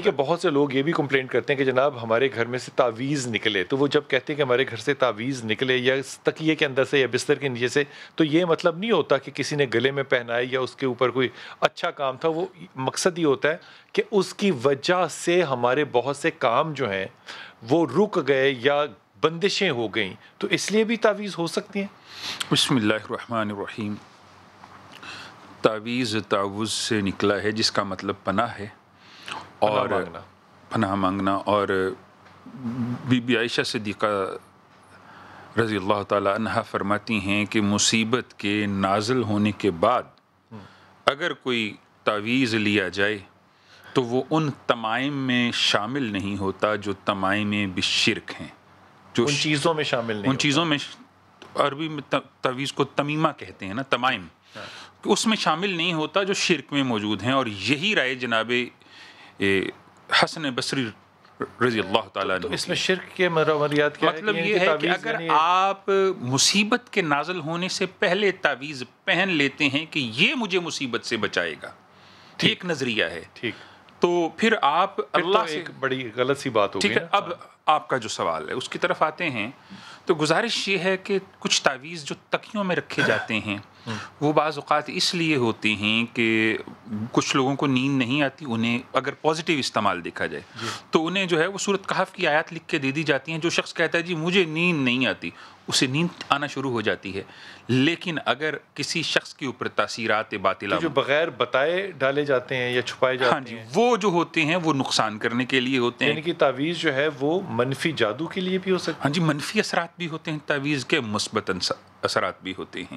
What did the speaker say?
ठीक है बहुत से लोग ये भी कंप्लेंट करते हैं कि जनाब हमारे घर में से तावीज़ निकले तो वो जब कहते हैं कि हमारे घर से तावीज़ निकले या तकिए के अंदर से या बिस्तर के नीचे से तो ये मतलब नहीं होता कि किसी ने गले में पहनाए या उसके ऊपर कोई अच्छा काम था वो मकसद ये होता है कि उसकी वजह से हमारे बहुत से काम जो हैं वो रुक गए या बंदिशें हो गई तो इसलिए भी तावीज़ हो सकती हैं बसमीम तावीज़ तावुज़ से निकला है जिसका मतलब पना है और पनाह मांगना और बीबी आयशा सदीक़ा रज़ी अल्लाह तहा फरमाती हैं कि मुसीबत के नाजल होने के बाद अगर कोई तावीज़ लिया जाए तो वो उन तमाइम में शामिल नहीं होता जो तमाइम बिशिरक हैं जो उन चीज़ों में शामिल नहीं उन चीज़ों में अरबी में तवीज़ को तमीमा कहते हैं ना तमाइम हाँ। उसमें शामिल नहीं होता जो शिरक में मौजूद हैं और यही राय जनाब हसन बसरी रजी अल्लाह ताला तो, इसमें शिरक के मरवरियात क्या मतलब है ये है कि अगर आप मुसीबत के नाजल होने से पहले तावीज़ पहन लेते हैं कि ये मुझे मुसीबत से बचाएगा एक नज़रिया है ठीक तो फिर आप तो अल्लाह तो से बड़ी गलत सी बात हो ठीक है अब आपका जो सवाल है उसकी तरफ आते हैं तो गुजारिश ये है कि कुछ तावीज़ जो तकियों में रखे जाते हैं वो बाज़ात इसलिए होते हैं कि कुछ लोगों को नींद नहीं आती उन्हें अगर पॉजिटिव इस्तेमाल देखा जाए तो उन्हें जो है वो सूरत कहाफ़ की आयत लिख के दे दी जाती हैं जो शख्स कहता है जी मुझे नींद नहीं आती उसे नींद आना शुरू हो जाती है लेकिन अगर किसी शख्स के ऊपर तसीरात बातिला तो जो बगैर बताए डाले जाते हैं या छुपाए जाते हाँ जी, हैं वो जो होते हैं वो नुकसान करने के लिए होते हैं इनकी तावीज़ जो है वो मनफी जादू के लिए भी हो सकता हैं हाँ जी मनफी असरात भी होते हैं तावीज़ के मुस्बत असरात भी होते हैं